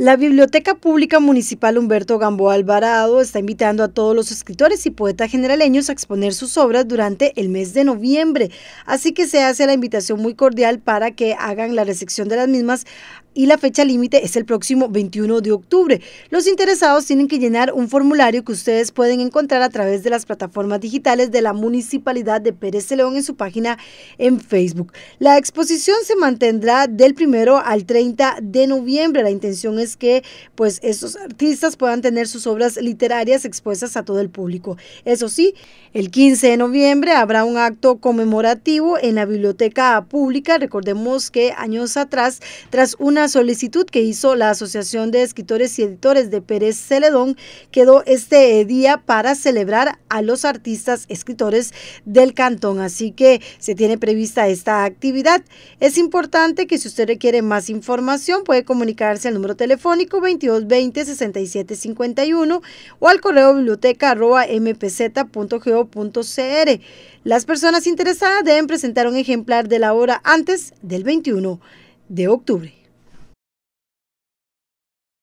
La Biblioteca Pública Municipal Humberto Gamboa Alvarado está invitando a todos los escritores y poetas generaleños a exponer sus obras durante el mes de noviembre, así que se hace la invitación muy cordial para que hagan la recepción de las mismas y la fecha límite es el próximo 21 de octubre. Los interesados tienen que llenar un formulario que ustedes pueden encontrar a través de las plataformas digitales de la Municipalidad de Pérez de León en su página en Facebook. La exposición se mantendrá del 1 al 30 de noviembre. La intención es que pues estos artistas puedan tener sus obras literarias expuestas a todo el público. Eso sí, el 15 de noviembre habrá un acto conmemorativo en la biblioteca pública. Recordemos que años atrás, tras una solicitud que hizo la Asociación de Escritores y Editores de Pérez Celedón quedó este eh, día para celebrar a los artistas escritores del cantón, así que se tiene prevista esta actividad. Es importante que si usted requiere más información puede comunicarse al número telefónico 2220 6751 o al correo biblioteca Las personas interesadas deben presentar un ejemplar de la obra antes del 21 de octubre.